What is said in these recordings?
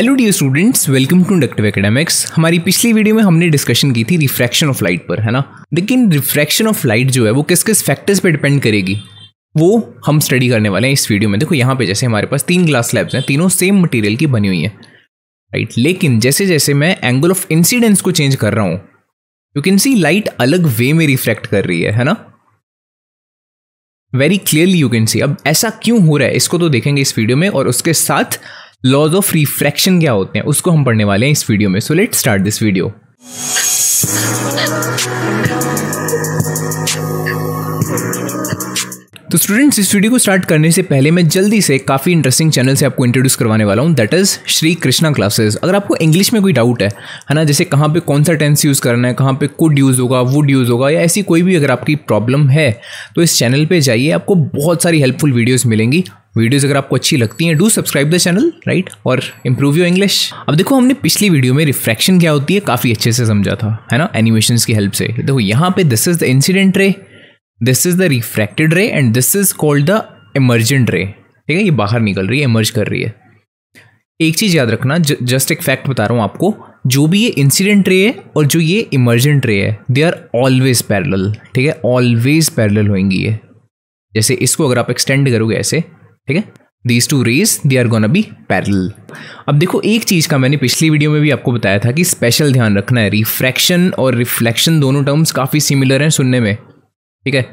Hello dear students welcome to inductive academics हमारी पिछली video में हमने डिस्कशन की थी रिफ्रैक्शन ऑफ लाइट पर है ना लेकिन रिफ्रैक्शन ऑफ लाइट जो है वो किस किस फैक्टर्स पे डिपेंड करेगी वो हम स्टडी करने वाले हैं इस वीडियो में देखो यहाँ पे जैसे हमारे पास तीन ग्लास स्लैब्स हैं तीनों सेम मटेरियल की बनी हुई है राइट right? लेकिन जैसे जैसे मैं एंगल ऑफ इंसिडेंस को चेंज कर रहा हूँ यू कैन सी लाइट अलग वे में रिफ्रैक्ट कर रही है है ना very clearly you can see अब ऐसा क्यों हो रहा है इसको तो देखेंगे इस वीडियो में और उसके साथ लॉज ऑफ रिफ्रैक्शन क्या होते हैं उसको हम पढ़ने वाले हैं इस वीडियो में so let start this video तो स्टूडेंट्स इस वीडियो को स्टार्ट करने से पहले मैं जल्दी से काफ़ी इंटरेस्टिंग चैनल से आपको इंट्रोड्यूस करवाने वाला हूँ that is Shri Krishna classes अगर आपको इंग्लिश में कोई डाउट है है ना जैसे कहाँ पे कौन सा टेंस यूज़ करना है कहाँ पे कुड यूज़ होगा वुड यूज़ होगा या ऐसी कोई भी अगर आपकी प्रॉब्लम है तो इस चैनल पर जाइए आपको बहुत सारी हेल्पफुल वीडियोज़ मिलेंगी वीडियोज अगर आपको अच्छी लगती हैं do subscribe the channel right और इम्प्रूव योर इंग्लिश अब देखो हमने पिछली वीडियो में रिफ्रैक्शन क्या होती है काफ़ी अच्छे से समझा था है ना एनिमेशन की हेल्प से देखो यहाँ पे this is the incident ray this is the refracted ray and this is called the emergent ray ठीक है ये बाहर निकल रही है इमर्ज कर रही है एक चीज़ याद रखना ज, जस्ट एक फैक्ट बता रहा हूँ आपको जो भी ये इंसिडेंट रे है और जो ये इमर्जेंट रे है दे आर ऑलवेज पैरल ठीक है ऑलवेज पैरल होएंगी ये जैसे इसको अगर आप एक्सटेंड करोगे ऐसे ठीक है these two rays they are gonna be parallel अब देखो एक चीज़ का मैंने पिछली वीडियो में भी आपको बताया था कि स्पेशल ध्यान रखना है रिफ्रैक्शन और रिफ्लेक्शन दोनों टर्म्स काफ़ी सिमिलर हैं सुनने में ठीक है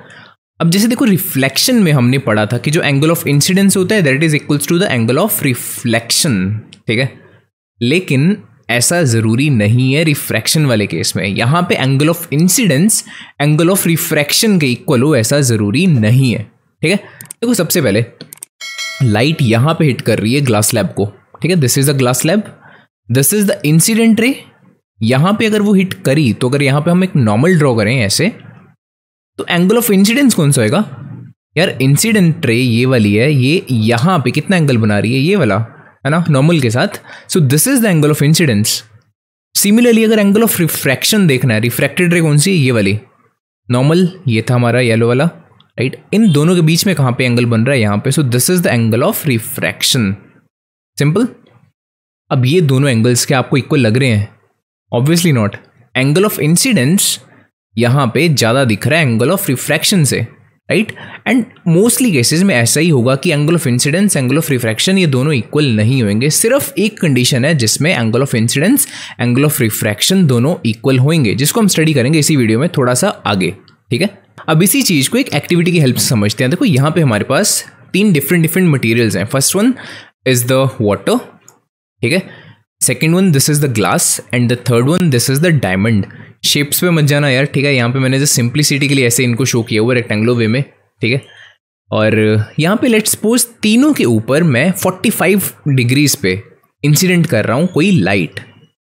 अब जैसे देखो रिफ्लेक्शन में हमने पढ़ा था कि जो एंगल ऑफ इंसिडेंस होता है that is equals to the angle of reflection ठीक है लेकिन ऐसा ज़रूरी नहीं है रिफ्रैक्शन वाले केस में यहाँ पे angle of incidence angle of refraction के इक्वल हो ऐसा ज़रूरी नहीं है ठीक है देखो सबसे पहले लाइट यहां पे हिट कर रही है ग्लास लैब को ठीक है this is the glass lab this is the incident ray यहां पे अगर वो हिट करी तो अगर यहां पे हम एक नॉर्मल ड्रॉ करें ऐसे तो एंगल ऑफ इंसिडेंस कौन सा होगा यार इंसिडेंट रे ये वाली है ये यहां पे कितना एंगल बना रही है ये वाला है ना नॉर्मल के साथ so this is the angle of incidence similarly अगर एंगल ऑफ रिफ्रैक्शन देखना है रिफ्रैक्टेड रे कौन सी ये वाली नॉर्मल ये था हमारा येलो वाला राइट इन दोनों के बीच में कहां पे एंगल बन रहा है यहां पे so this is the angle of refraction simple अब ये दोनों एंगल्स के आपको इक्वल लग रहे हैं obviously not angle of incidence यहां पे ज़्यादा दिख रहा है एंगल ऑफ रिफ्रैक्शन से राइट एंड मोस्टली केसेस में ऐसा ही होगा कि angle of incidence angle of refraction ये दोनों इक्वल नहीं होंगे सिर्फ एक कंडीशन है जिसमें angle of incidence angle of refraction दोनों इक्वल होंगे जिसको हम स्टडी करेंगे इसी वीडियो में थोड़ा सा आगे ठीक है अब इसी चीज़ को एक एक्टिविटी की हेल्प से समझते हैं देखो यहाँ पे हमारे पास तीन डिफरेंट डिफरेंट मटेरियल्स हैं first one is the water ठीक है second one this is the glass and the third one this is the diamond shapes पे मत जाना यार ठीक है यहाँ पे मैंने जो सिंप्लिसिटी के लिए ऐसे इनको शो किया हुआ रेक्टेंगुलर वे में ठीक है और यहाँ पे लेट्स सपोज तीनों के ऊपर मैं 45 डिग्रीज पे इंसिडेंट कर रहा हूँ कोई लाइट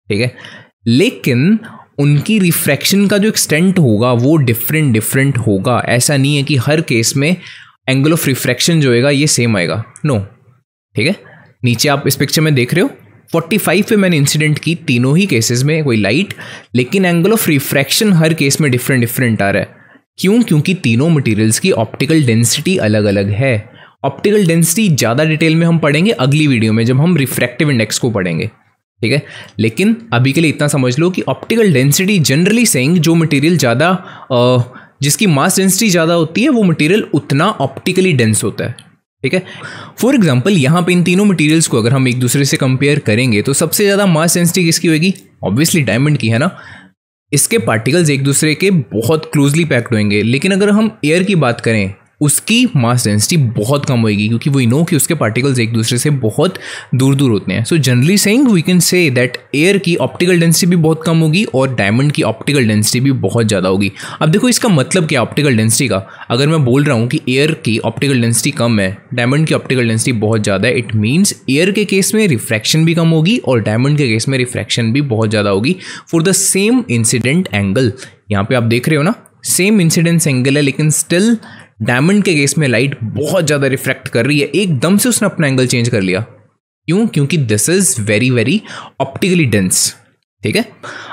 ठीक है लेकिन उनकी रिफ्रैक्शन का जो एक्सटेंट होगा वो डिफरेंट डिफरेंट होगा ऐसा नहीं है कि हर केस में एंगल ऑफ रिफ्रैक्शन जो होगा ये सेम आएगा नो no. ठीक है नीचे आप इस पिक्चर में देख रहे हो 45 पे मैंने इंसिडेंट की तीनों ही केसेस में कोई लाइट लेकिन एंगल ऑफ रिफ्रैक्शन हर केस में डिफरेंट डिफरेंट आ रहा है क्यों क्योंकि तीनों मटेरियल्स की ऑप्टिकल डेंसिटी अलग अलग है ऑप्टिकल डेंसिटी ज़्यादा डिटेल में हम पढ़ेंगे अगली वीडियो में जब हम रिफ्रैक्टिव इंडेक्स को पढ़ेंगे ठीक है लेकिन अभी के लिए इतना समझ लो कि ऑप्टिकल डेंसिटी जनरली सेइंग जो मटेरियल ज़्यादा जिसकी मास डेंसिटी ज़्यादा होती है वो मटेरियल उतना ऑप्टिकली डेंस होता है ठीक है फॉर एग्जाम्पल यहाँ पे इन तीनों मटेरियल्स को अगर हम एक दूसरे से कंपेयर करेंगे तो सबसे ज़्यादा मास डेंसिटी किसकी होगी ऑब्वियसली डायमंड की है ना इसके पार्टिकल्स एक दूसरे के बहुत क्लोजली पैक्ड होंगे लेकिन अगर हम एयर की बात करें उसकी मास डेंसिटी बहुत कम होगी क्योंकि वो नो कि उसके पार्टिकल्स एक दूसरे से बहुत दूर दूर होते हैं so generally saying we can say that air की ऑप्टिकल डेंसिटी भी बहुत कम होगी और डायमंड की ऑप्टिकल डेंसिटी भी बहुत ज़्यादा होगी अब देखो इसका मतलब क्या ऑप्टिकल डेंसिटी का अगर मैं बोल रहा हूँ कि एयर की ऑप्टिकल डेंसिटी कम है डायमंड की ऑप्टिकल डेंसिटी बहुत ज़्यादा है इट मीन्स एयर के केस में रिफ्रैक्शन भी कम होगी और डायमंड के केस में रिफ्रैक्शन भी बहुत ज़्यादा होगी for the same incident angle यहाँ पे आप देख रहे हो ना सेम इंसिडेंस एंगल है लेकिन स्टिल डायमंड के केस में लाइट बहुत ज़्यादा रिफ्रैक्ट कर रही है एकदम से उसने अपना एंगल चेंज कर लिया क्यों क्योंकि this is very very optically dense ठीक है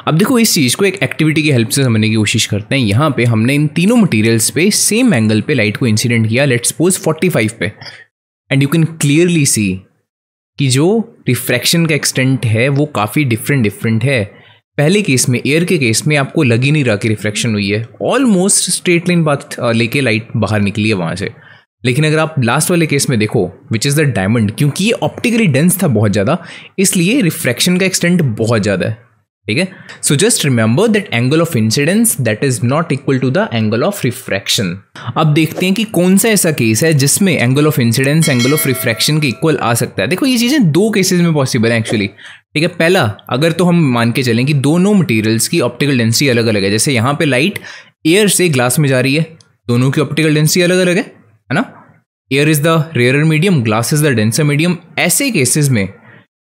अब देखो इस चीज़ को एक एक्टिविटी की हेल्प से समझने की कोशिश करते हैं यहाँ पे हमने इन तीनों मटेरियल्स पे सेम एंगल पे लाइट को इंसिडेंट किया लेट सपोज 45 पे and you can clearly see कि जो रिफ्रैक्शन का एक्सटेंट है वो काफ़ी डिफरेंट डिफरेंट है पहले केस में एयर के केस में आपको लग ही नहीं रहा कि रिफ्रैक्शन हुई है ऑलमोस्ट स्ट्रेट लाइन बात लेके लाइट बाहर निकली है वहाँ से लेकिन अगर आप लास्ट वाले केस में देखो विच इज़ द डायमंड क्योंकि ये ऑप्टिकली डेंस था बहुत ज़्यादा इसलिए रिफ्रैक्शन का एक्सटेंट बहुत ज़्यादा है ठीक है so just remember that angle of incidence that is not equal to the angle of refraction अब देखते हैं कि कौन सा ऐसा केस है जिसमें angle of incidence angle of refraction के इक्वल आ सकता है देखो ये चीज़ें दो केसेस में पॉसिबल है एक्चुअली ठीक है पहला अगर तो हम मान के चलें कि दोनों मटेरियल्स की ऑप्टिकल डेंसिटी अलग अलग है जैसे यहाँ पे लाइट एयर से ग्लास में जा रही है दोनों की ऑप्टिकल डेंसिटी अलग अलग है है ना air is the rare medium glass is the denser medium ऐसे केसेस में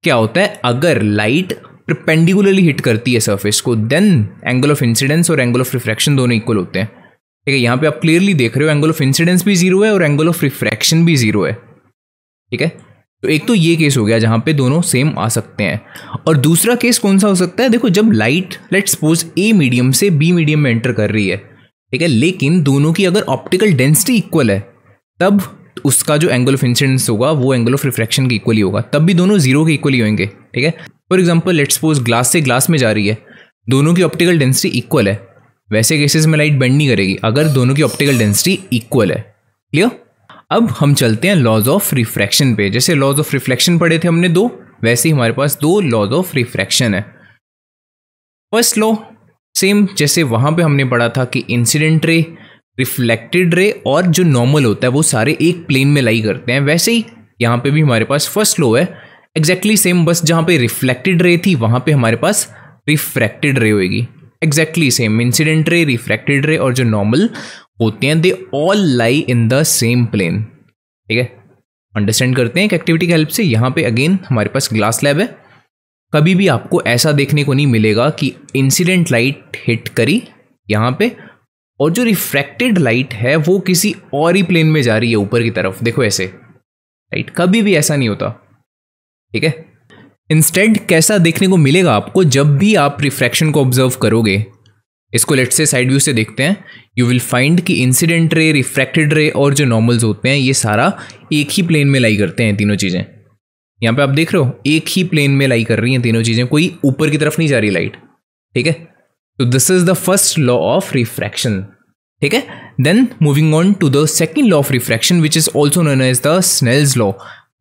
क्या होता है अगर लाइट प्रपेंडिकुलरली हिट करती है सर्फेस को देन एंगल ऑफ इंसिडेंस और एंगल ऑफ रिफ्रैक्शन दोनों इक्वल होते हैं ठीक है यहाँ पे आप क्लियरली देख रहे हो एंगल ऑफ इंसिडेंस भी जीरो है और एंगल ऑफ रिफ्रैक्शन भी जीरो है ठीक है तो एक तो ये केस हो गया जहाँ पे दोनों सेम आ सकते हैं और दूसरा केस कौन सा हो सकता है देखो जब light let suppose a medium से बी मीडियम में एंटर कर रही है ठीक है लेकिन दोनों की अगर ऑप्टिकल डेंसिटी इक्वल है तब उसका जो एंगल ऑफ इंसिडेंस होगा वो एंगल ऑफ रिफ्रैक्शन के इक्वली होगा तब भी दोनों जीरो के इक्वली होंगे ठीक है for example let suppose glass से ग्लास में जा रही है दोनों की ऑप्टिकल डेंसिटी इक्वल है वैसे केसेस में लाइट बेंड नहीं करेगी अगर दोनों की ऑप्टिकल डेंसिटी इक्वल है क्लियर अब हम चलते हैं लॉज ऑफ रिफ्रैक्शन पे जैसे लॉज ऑफ रिफ्लेक्शन पढ़े थे हमने दो वैसे ही हमारे पास दो लॉज ऑफ रिफ्रैक्शन है फर्स्ट लॉ सेम जैसे वहां पे हमने पढ़ा था कि इंसिडेंट रे रिफ्लेक्टेड रे और जो नॉर्मल होता है वो सारे एक प्लेन में लाई करते हैं वैसे ही यहाँ पे भी हमारे पास फर्स्ट लॉ है एग्जैक्टली exactly सेम बस जहाँ पे रिफ्लेक्टेड रे थी वहाँ पे हमारे पास रिफ्रैक्टेड रे होगी exactly same incident ray refracted ray और जो नॉर्मल होते हैं they all lie in the same plane ठीक है अंडरस्टैंड करते हैं एक एक्टिविटी की हेल्प से यहाँ पे अगेन हमारे पास ग्लास लैब है कभी भी आपको ऐसा देखने को नहीं मिलेगा कि इंसिडेंट लाइट हिट करी यहाँ पे और जो रिफ्रैक्टेड लाइट है वो किसी और ही प्लेन में जा रही है ऊपर की तरफ देखो ऐसे राइट कभी भी ऐसा नहीं होता ठीक है इंस्टेंट कैसा देखने को मिलेगा आपको जब भी आप रिफ्रैक्शन को ऑब्जर्व करोगे इसको लेट से साइड व्यू से देखते हैं यू विल फाइंड कि इंसिडेंट रे रिफ्रैक्टेड रे और जो नॉर्मल्स होते हैं ये सारा एक ही प्लेन में लाई करते हैं तीनों चीज़ें यहाँ पे आप देख रहे हो एक ही प्लेन में लाई कर रही हैं तीनों चीज़ें कोई ऊपर की तरफ नहीं जा रही लाइट ठीक है तो this is the first law of refraction ठीक है then moving on to the second law of refraction which is also known as the Snell's law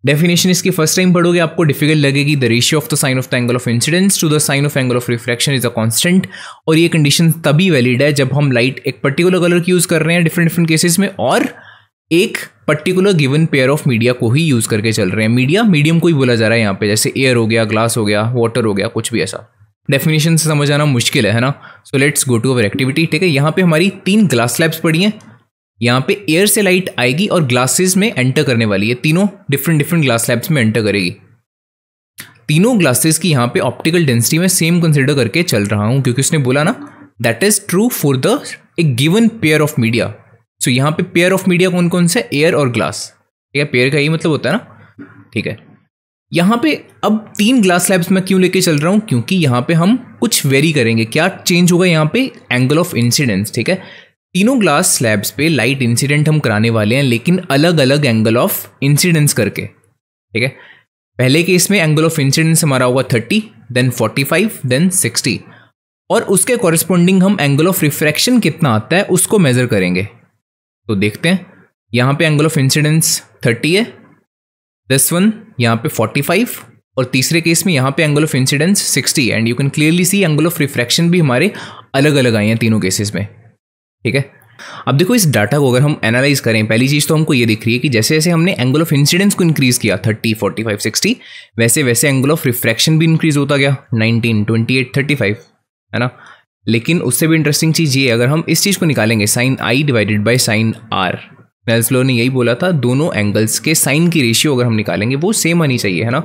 definition इसकी फर्स्ट टाइम पढ़ोगे आपको डिफिकल्ट लगेगी the ratio of the sine of the angle of incidence to the sine of angle of reflection is a constant और ये condition तभी valid है जब हम लाइट एक पर्टिकुलर कलर की यूज़ कर रहे हैं डिफरेंट डिफरेंट केसेस में और एक particular given pair of media को ही यूज़ करके चल रहे हैं मीडिया मीडियम को ही बोला जा रहा है यहाँ पे जैसे एयर हो गया ग्लास हो गया वाटर हो गया कुछ भी ऐसा डेफिनेशन से समझ आना मुश्किल है ना so let's go to our activity ठीक है यहाँ पे हमारी तीन ग्लास स्लैब्स पड़ी हैं यहाँ पे एयर से लाइट आएगी और ग्लासेस में एंटर करने वाली है तीनों डिफरेंट डिफरेंट ग्लास लैब्स में एंटर करेगी तीनों ग्लासेस की यहाँ पे ऑप्टिकल डेंसिटी में सेम कंसिडर करके चल रहा हूँ क्योंकि उसने बोला ना that is true for the a given pair of media so यहाँ पे पेयर ऑफ मीडिया कौन कौन सा एयर और ग्लास ठीक है पेयर का यही मतलब होता है ना ठीक है यहाँ पे अब तीन ग्लास लैब्स में क्यों लेके चल रहा हूँ क्योंकि यहाँ पे हम कुछ वेरी करेंगे क्या चेंज होगा यहाँ पे एंगल ऑफ इंसिडेंस ठीक है तीनों ग्लास स्लैब्स पे लाइट इंसिडेंट हम कराने वाले हैं लेकिन अलग अलग एंगल ऑफ इंसिडेंस करके ठीक है पहले केस में एंगल ऑफ इंसिडेंस हमारा होगा thirty then forty five then sixty और उसके कॉरस्पॉन्डिंग हम एंगल ऑफ रिफ्रैक्शन कितना आता है उसको मेज़र करेंगे तो देखते हैं यहाँ पे एंगल ऑफ इंसिडेंस थर्टी है दस वन यहाँ पे फोर्टी फाइव और तीसरे केस में यहाँ पे angle of incidence 60 and you can clearly see angle of refraction भी हमारे अलग अलग आए हैं तीनों केसेस में ठीक है अब देखो इस डाटा को अगर हम एनालाइज करें पहली चीज़ तो हमको ये दिख रही है कि जैसे जैसे हमने एंगल ऑफ इंसिडेंस को इंक्रीज किया 30, 45, 60 वैसे वैसे एंगल ऑफ रिफ्रैक्शन भी इंक्रीज होता गया 19, 28, 35 है ना लेकिन उससे भी इंटरेस्टिंग चीज़ ये अगर हम इस चीज़ को निकालेंगे sine I divided by sine R Snell's ने यही बोला था दोनों एंगल्स के साइन की रेशियो अगर हम निकालेंगे वो सेम आनी चाहिए है ना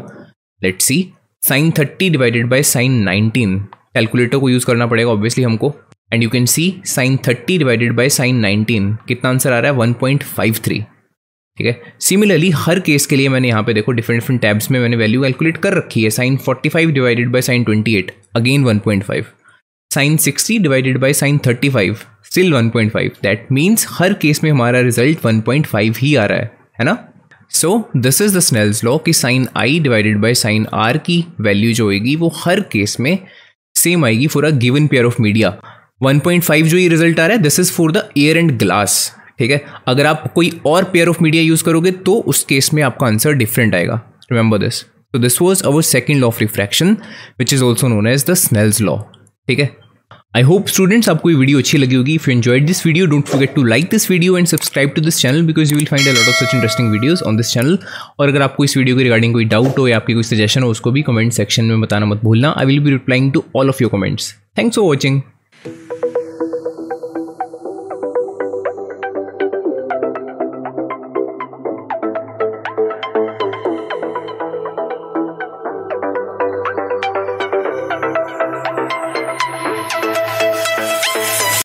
let's see sine thirty divided by sine nineteen calculator को यूज़ करना पड़ेगा ऑब्वियसली हमको and you can see sine thirty divided by sine nineteen कितना आंसर आ रहा है वन पॉइंट फाइव थ्री ठीक है सिमिलरली हर केस के लिए मैंने यहाँ पे देखो डिफरेंट डिफरेंट टैब्स में मैंने वैल्यू कैलकुलेट कर रखी है sine forty five divided by sine twenty eight again one point five sine sixty divided by sine thirty five still one point five that means हर केस में हमारा result one point five ही आ रहा है है ना so this is the Snell's law कि sine I divided by sine R की वैल्यू जो होगी वो हर केस में सेम आएगी for a given pair of media 1.5 जो ये रिजल्ट आ रहा है this is for the air and glass ठीक है अगर आप कोई और पेयर ऑफ मीडिया यूज करोगे तो उस केस में आपका आंसर डिफरेंट आएगा रिमेंबर दिस तो this was our second law of refraction which is also known as the Snell's law ठीक है आई होप स्टूडेंट्स आपको ये वीडियो अच्छी लगी होगी if you enjoyed this video don't forget to like this video and subscribe to this channel because you will find a lot of such interesting videos on this channel और अगर आपको इस video के regarding कोई doubt हो या आपकी कोई सजेशन हो उसको भी कमेंट सेक्शन में बताना मत भूलना I will be replying to all of your comments thanks for watching